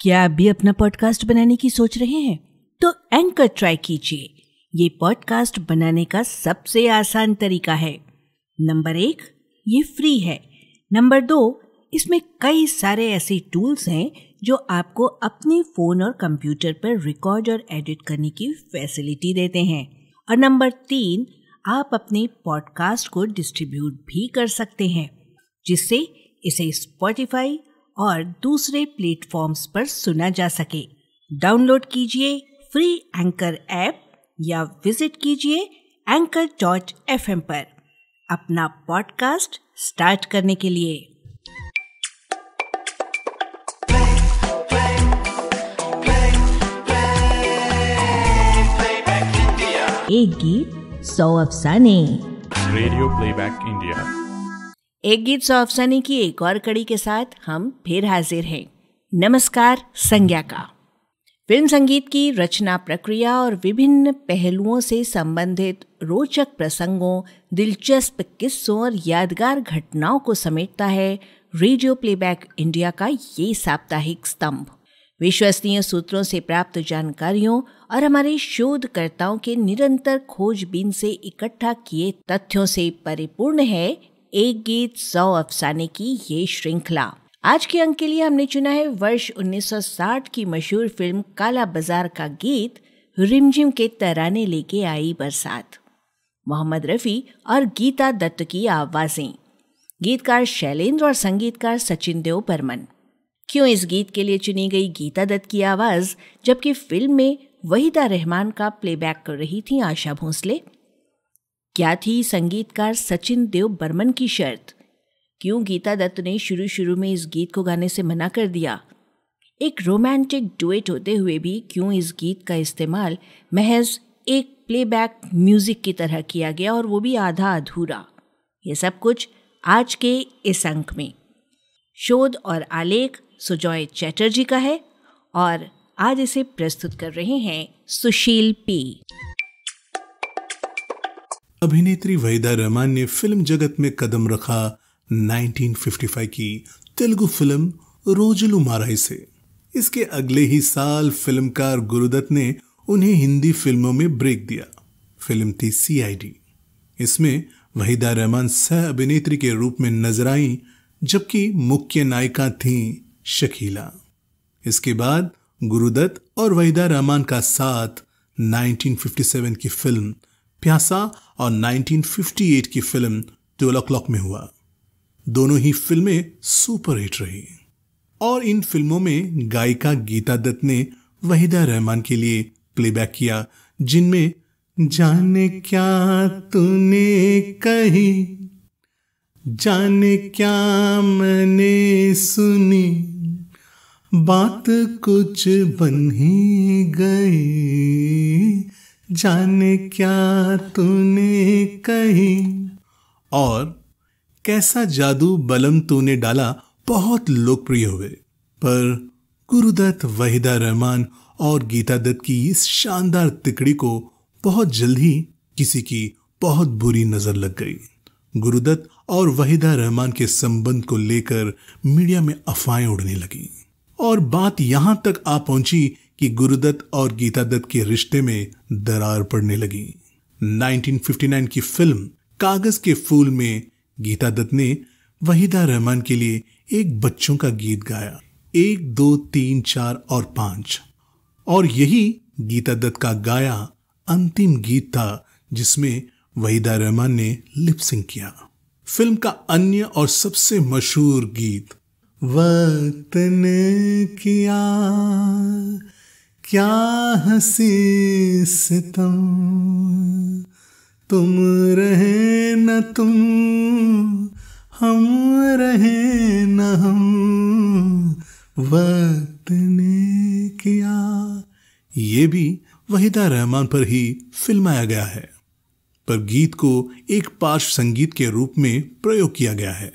क्या आप भी अपना पॉडकास्ट बनाने की सोच रहे हैं तो एंकर ट्राई कीजिए ये पॉडकास्ट बनाने का सबसे आसान तरीका है नंबर एक ये फ्री है नंबर दो इसमें कई सारे ऐसे टूल्स हैं जो आपको अपने फ़ोन और कंप्यूटर पर रिकॉर्ड और एडिट करने की फैसिलिटी देते हैं और नंबर तीन आप अपने पॉडकास्ट को डिस्ट्रीब्यूट भी कर सकते हैं जिससे इसे स्पॉटिफाई और दूसरे प्लेटफॉर्म्स पर सुना जा सके डाउनलोड कीजिए फ्री एंकर ऐप या विजिट कीजिए एंकर डॉट एफ पर अपना पॉडकास्ट स्टार्ट करने के लिए एक गीत सौ अफसाने रेडियो प्लेबैक इंडिया एक गीत सौ अफसाने की एक और कड़ी के साथ हम फिर हाजिर हैं नमस्कार संज्ञा का फिल्म संगीत की रचना प्रक्रिया और विभिन्न पहलुओं से संबंधित रोचक प्रसंगों दिलचस्प किस्सों और यादगार घटनाओं को समेटता है रेडियो प्लेबैक इंडिया का ये साप्ताहिक स्तंभ विश्वसनीय सूत्रों से प्राप्त जानकारियों और हमारे शोधकर्ताओं के निरंतर खोजबीन से इकट्ठा किए तथ्यों से परिपूर्ण है एक गीत सौ अफसाने की ये श्रृंखला आज के अंक के लिए हमने चुना है वर्ष 1960 की मशहूर फिल्म काला बाजार का गीत रिमझिम के तराने लेके आई बरसात मोहम्मद रफ़ी और गीता दत्त की आवाज़ें गीतकार शैलेंद्र और संगीतकार सचिन देव बर्मन क्यों इस गीत के लिए चुनी गई गीता दत्त की आवाज़ जबकि फिल्म में वहीदा रहमान का प्लेबैक कर रही थी आशा भोसले क्या थी संगीतकार सचिन देव बर्मन की शर्त क्यों गीता दत्त ने शुरू शुरू में इस गीत को गाने से मना कर दिया एक रोमांटिक डुएट होते हुए भी क्यों इस गीत का इस्तेमाल महज एक प्लेबैक म्यूज़िक की तरह किया गया और वो भी आधा अधूरा ये सब कुछ आज के इस अंक में शोध और आलेख सुजॉय चैटर्जी का है और आज इसे प्रस्तुत कर रहे हैं सुशील पी अभिनेत्री वहीदा रहमान ने फिल्म जगत में कदम रखा 1955 की तेलुगु फिल्म रोजलू माराई से इसके अगले ही साल फिल्मकार गुरुदत्त ने उन्हें हिंदी फिल्मों में ब्रेक दिया फिल्म थी सीआईडी इसमें वहीदा रहमान सह अभिनेत्री के रूप में नजर आई जबकि मुख्य नायिका थी शकीला इसके बाद गुरुदत्त और वहीदा रहमान का साथ 1957 की फिल्म प्यासा और 1958 की फिल्म ट्वेल्व क्लॉक में हुआ दोनों ही फिल्में सुपरहिट रही और इन फिल्मों में गायिका गीता दत्त ने वहीदा रहमान के लिए प्लेबैक किया जिनमें जाने क्या तूने कही जाने क्या मैंने सुनी बात कुछ बन ही गई जाने क्या तूने कही और कैसा जादू बलम तूने डाला बहुत लोकप्रिय हुए पर गुरुदत्त वहीदा रहमान और गीता दत्त की इस शानदार तिकड़ी को बहुत जल्द ही किसी की बहुत बुरी नजर लग गई गुरुदत्त और वहीदा रहमान के संबंध को लेकर मीडिया में अफवाहें उड़ने लगी और बात यहां तक आ पहुंची कि गुरुदत्त और गीता दत्त के रिश्ते में दरार पड़ने लगी 1959 की फिल्म कागज के फूल में गीता दत्त ने वहीदा रहमान के लिए एक बच्चों का गीत गाया एक दो तीन चार और पांच और यही गीता दत्त का गाया अंतिम गीत था जिसमें वहीदा रहमान ने लिपसिंग किया फिल्म का अन्य और सबसे मशहूर गीत वक्त ने किया क्या हसी सितम तुम रहे न तुम हम रहे न हम वक्त ने किया ये भी वहीदा रहमान पर ही फिल्माया गया है पर गीत को एक पार्श्व संगीत के रूप में प्रयोग किया गया है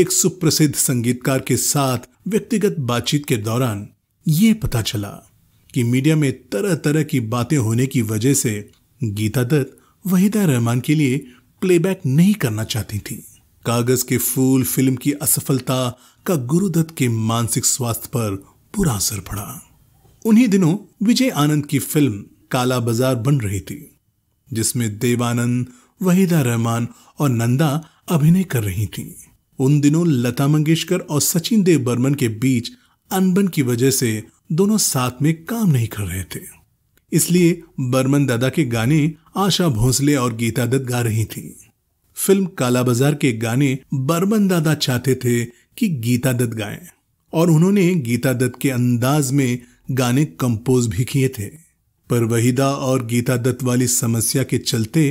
एक सुप्रसिद्ध संगीतकार के साथ व्यक्तिगत बातचीत के दौरान ये पता चला कि मीडिया में तरह तरह की बातें होने की वजह से गीता दत्त वहीदा रहमान के लिए प्लेबैक नहीं करना चाहती थी कागज के फूल फिल्म की असफलता का गुरुदत्त के मानसिक स्वास्थ्य पर बुरा असर पड़ा उन्हीं दिनों विजय आनंद की फिल्म काला बाजार बन रही थी जिसमें देवानंद वहीदा रहमान और नंदा अभिनय कर रही थीं। उन दिनों लता मंगेशकर और सचिन देव बर्मन के बीच अनबन की वजह से दोनों साथ में काम नहीं कर रहे थे इसलिए बर्मन दादा के गाने आशा भोसले और गीता दत्त गा रही थी फिल्म काला बाजार के गाने बर्मन दादा चाहते थे कि गीता दत्त गाए और उन्होंने गीता दत्त के अंदाज में गाने कंपोज भी किए थे पर वहीदा और गीता दत्त वाली समस्या के चलते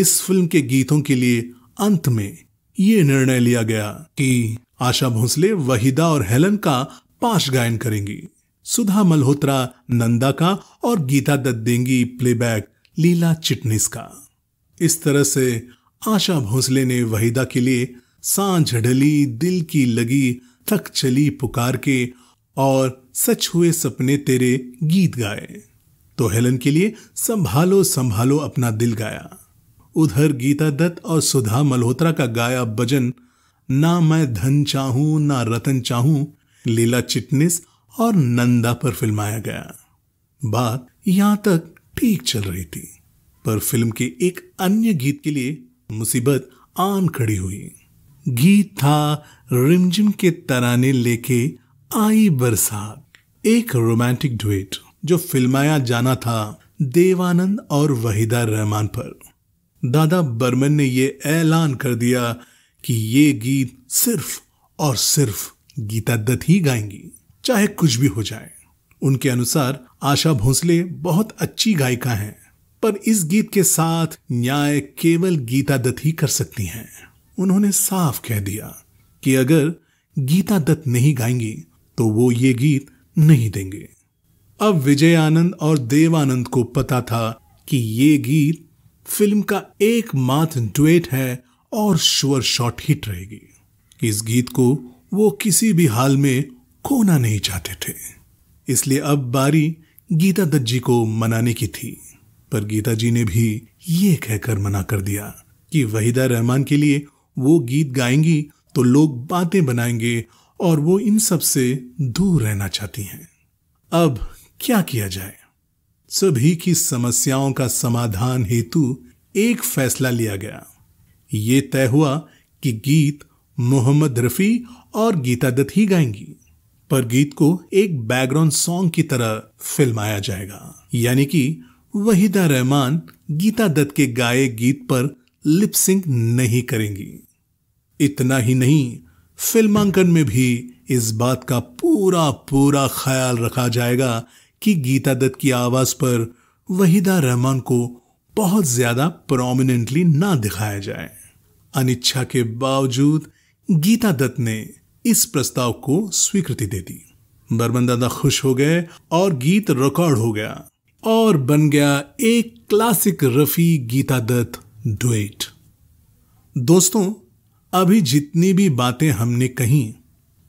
इस फिल्म के गीतों के लिए अंत में ये निर्णय लिया गया कि आशा भोसले वहीदा और हेलन का पाश गायन करेंगी सुधा मल्होत्रा नंदा का और गीता दत्त देंगी प्लेबैक लीला चिटनिस का इस तरह से आशा भोसले ने वहीदा के लिए सांझ ढली दिल की लगी थक चली पुकार के और सच हुए सपने तेरे गीत गाए तो हेलन के लिए संभालो संभालो अपना दिल गाया उधर गीता दत्त और सुधा मल्होत्रा का गाया भजन ना मैं धन चाहूं ना रतन चाहूं लीला चिटनिस और नंदा पर फिल्माया गया बात यहां तक ठीक चल रही थी पर फिल्म के एक अन्य गीत के लिए मुसीबत आन खड़ी हुई गीत था रिमझिम के तराने लेके आई बरसात एक रोमांटिक डुएट जो फिल्माया जाना था देवानंद और वहीदा रहमान पर दादा बर्मन ने यह ऐलान कर दिया कि ये गीत सिर्फ और सिर्फ गीता दत्त ही गाएंगी चाहे कुछ भी हो जाए उनके अनुसार आशा भोसले बहुत अच्छी गायिका हैं पर इस गीत के साथ न्याय केवल गीता दत्त ही कर सकती हैं उन्होंने साफ कह दिया कि अगर गीता दत्त नहीं गाएंगी तो वो ये गीत नहीं देंगे अब विजय आनंद और देवानंद को पता था कि ये गीत फिल्म का एकमात्र डुएट है और श्योर शॉट हिट रहेगी इस गीत को वो किसी भी हाल में खोना नहीं चाहते थे इसलिए अब बारी गीता दत्त जी को मनाने की थी पर गीता जी ने भी ये कहकर मना कर दिया कि वहीदा रहमान के लिए वो गीत गाएंगी तो लोग बातें बनाएंगे और वो इन सब से दूर रहना चाहती हैं अब क्या किया जाए सभी की समस्याओं का समाधान हेतु एक फैसला लिया गया ये तय हुआ कि गीत मोहम्मद रफी और गीता दत्त ही गाएंगी पर गीत को एक बैकग्राउंड सॉन्ग की तरह फिल्माया जाएगा यानी कि वहीदा रहमान गीता दत्त के गाए गीत पर लिपसिंग नहीं करेंगी इतना ही नहीं फिल्मांकन में भी इस बात का पूरा पूरा ख्याल रखा जाएगा कि गीता दत्त की आवाज पर वहीदा रहमान को बहुत ज्यादा प्रोमिनेंटली ना दिखाया जाए अनिच्छा के बावजूद गीता दत्त ने इस प्रस्ताव को स्वीकृति दे दी बर्मन दादा खुश हो गए और गीत रिकॉर्ड हो गया और बन गया एक क्लासिक रफी गीता दत्त डुएट दोस्तों अभी जितनी भी बातें हमने कही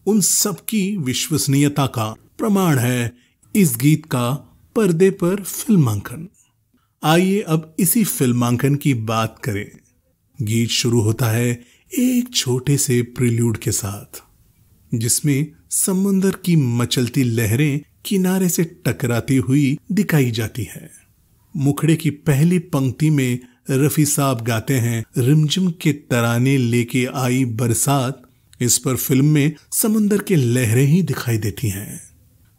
उन सबकी विश्वसनीयता का प्रमाण है इस गीत का पर्दे पर फिल्मांकन आइए अब इसी फिल्मांकन की बात करें गीत शुरू होता है एक छोटे से प्रिल्यूड के साथ जिसमें समुन्दर की मचलती लहरें किनारे से टकराती हुई दिखाई जाती है मुखड़े की पहली पंक्ति में रफी साहब गाते हैं रिमझिम के तराने लेके आई बरसात इस पर फिल्म में समुन्दर के लहरें ही दिखाई देती हैं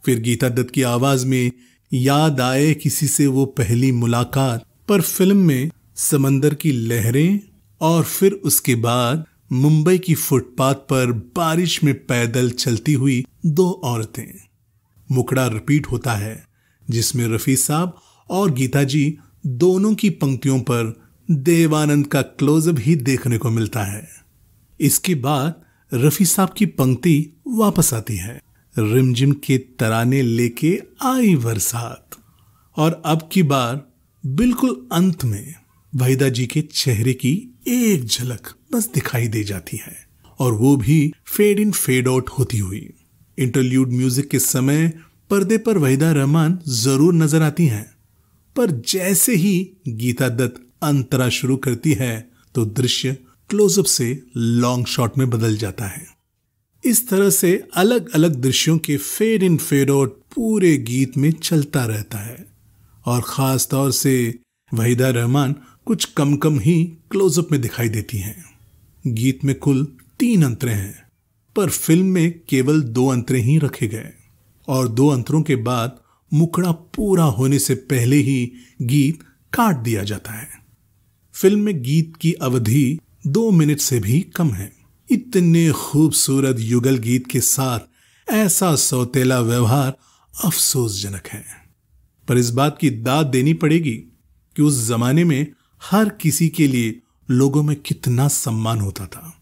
फिर गीता दत्त की आवाज में याद आए किसी से वो पहली मुलाकात पर फिल्म में समंदर की लहरें और फिर उसके बाद मुंबई की फुटपाथ पर बारिश में पैदल चलती हुई दो औरतें मुकड़ा रिपीट होता है जिसमें रफ़ी साहब और गीता जी दोनों की पंक्तियों पर देवानंद का क्लोजअप ही देखने को मिलता है इसके बाद रफ़ी साहब की पंक्ति वापस आती है रिमझिम के तराने लेके आई बरसात और अब की बार बिल्कुल अंत में वहीदा जी के चेहरे की एक झलक बस दिखाई दे जाती है और वो भी फेड इन फेड आउट होती हुई इंटरल्यूड म्यूजिक के समय पर्दे पर वहीदा रहमान जरूर नजर आती हैं पर जैसे ही गीता दत्त अंतरा शुरू करती है तो दृश्य क्लोजअप से लॉन्ग शॉट में बदल जाता है इस तरह से अलग अलग दृश्यों के फेड इन फेड आउट पूरे गीत में चलता रहता है और खास तौर से वहीदा रहमान कुछ कम कम ही क्लोजअप में दिखाई देती हैं गीत में कुल तीन अंतरे हैं पर फिल्म में केवल दो अंतरे ही रखे गए और दो अंतरों के बाद मुकड़ा पूरा होने से पहले ही गीत काट दिया जाता है फिल्म में गीत की अवधि दो मिनट से भी कम है इतने खूबसूरत युगल गीत के साथ ऐसा सौतेला व्यवहार अफसोसजनक है पर इस बात की दाद देनी पड़ेगी कि उस जमाने में हर किसी के लिए लोगों में कितना सम्मान होता था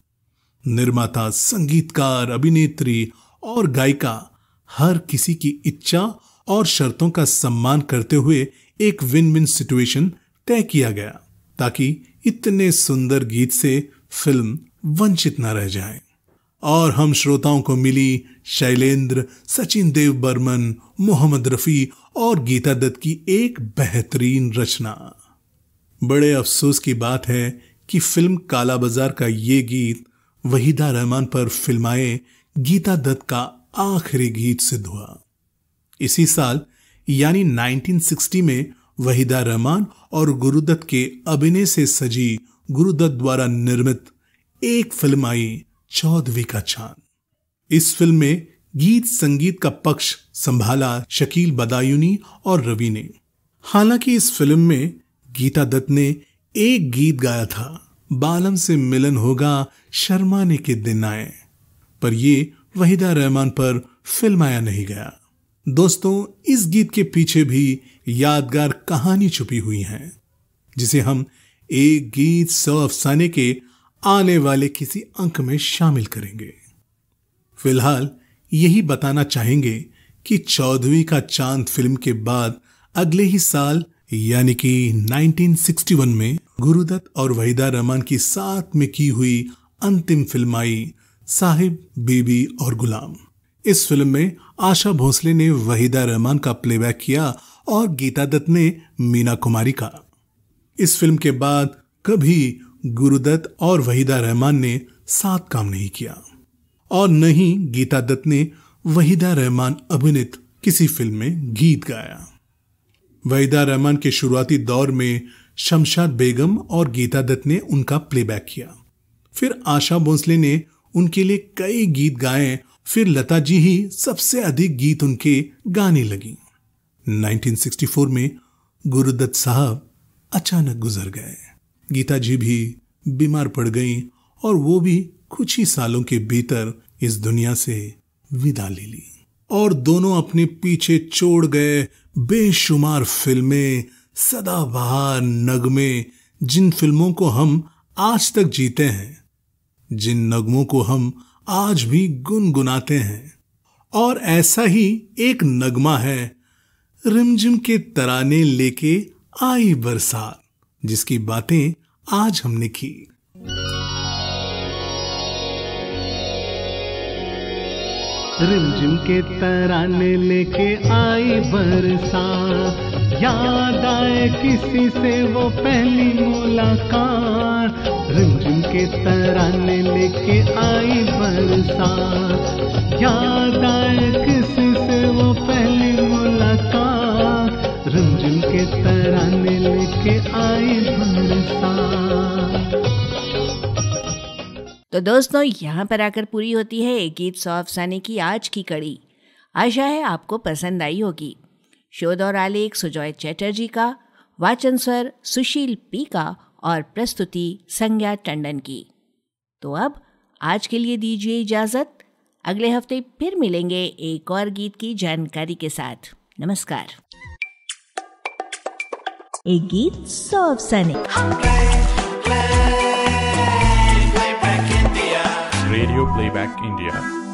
निर्माता संगीतकार अभिनेत्री और गायिका हर किसी की इच्छा और शर्तों का सम्मान करते हुए एक विन विन सिचुएशन तय किया गया ताकि इतने सुंदर गीत से फिल्म वंचित न रह जाए और हम श्रोताओं को मिली शैलेंद्र सचिन देव बर्मन मोहम्मद रफ़ी और गीता दत्त की एक बेहतरीन रचना बड़े अफसोस की बात है कि फिल्म काला बाजार का ये गीत वहीदा रहमान पर फिल्माए गीता दत्त का आखिरी गीत सिद्ध हुआ इसी साल यानी 1960 में वहीदा रहमान और गुरुदत्त के अभिनय से सजी गुरुदत्त द्वारा निर्मित एक फिल्म आई चौदहवीं का चांद इस फिल्म में गीत संगीत का पक्ष संभाला शकील बदायूनी और रवि ने हालांकि इस फिल्म में गीता दत्त ने एक गीत गाया था बालम से मिलन होगा शर्माने के दिन आए पर ये वहीदा रहमान पर फिल्माया नहीं गया दोस्तों इस गीत के पीछे भी यादगार कहानी छुपी हुई है जिसे हम एक गीत सौ अफसाने के आने वाले किसी अंक में शामिल करेंगे फिलहाल यही बताना चाहेंगे कि चौधरी का चांद फिल्म के बाद अगले ही साल यानी कि 1961 में गुरुदत्त और वहीदा रहमान की साथ में की हुई अंतिम फिल्म आई साहिब बीबी और गुलाम इस फिल्म में आशा भोसले ने वहीदा रहमान का प्लेबैक किया और गीता दत्त ने मीना कुमारी का इस फिल्म के बाद कभी गुरुदत्त और वहीदा रहमान ने साथ काम नहीं किया और न ही गीता दत्त ने वहीदा रहमान अभिनीत किसी फिल्म में गीत गाया वहीदा रहमान के शुरुआती दौर में शमशाद बेगम और गीता दत्त ने उनका प्लेबैक किया फिर आशा भोंसले ने उनके लिए कई गीत गाए फिर लता जी ही सबसे अधिक गीत उनके गाने लगी 1964 में गुरुदत्त साहब अचानक गुजर गए गीता जी भी बीमार पड़ गईं और वो भी कुछ ही सालों के भीतर इस दुनिया से विदा ले ली और दोनों अपने पीछे छोड़ गए बेशुमार फिल्में सदाबहार नगमे जिन फिल्मों को हम आज तक जीते हैं जिन नगमों को हम आज भी गुनगुनाते हैं और ऐसा ही एक नगमा है रिमझिम के तराने लेके आई बरसात जिसकी बातें आज हमने की रिमझिम के तराने लेके आई बरसा याद आए किसी से वो पहली मुलाकात रिमझिम के तराने लेके आई बरसा याद आए के तराने लेके आई तो दोस्तों यहाँ पर आकर पूरी होती है एक गीत सौ अफसाने की आज की कड़ी आशा है आपको पसंद आई होगी शोध और आलेख सुजॉय चैटर्जी का वाचन स्वर सुशील पी का और प्रस्तुति संज्ञा टंडन की तो अब आज के लिए दीजिए इजाज़त अगले हफ्ते फिर मिलेंगे एक और गीत की जानकारी के साथ नमस्कार एक गीत सौ सैनिक रेडियो प्लेबैक इंडिया